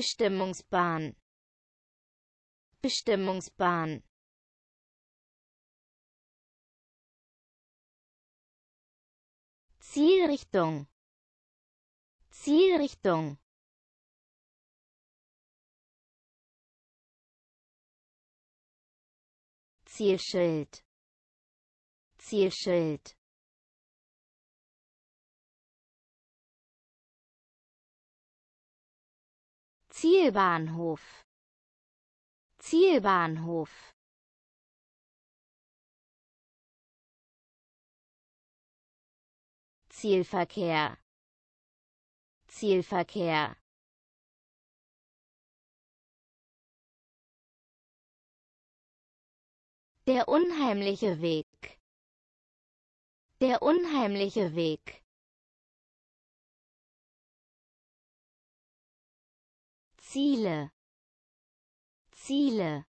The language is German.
Bestimmungsbahn Bestimmungsbahn Zielrichtung Zielrichtung Zielschild Zielschild Zielbahnhof Zielbahnhof Zielverkehr Zielverkehr Der unheimliche Weg Der unheimliche Weg Ziele Ziele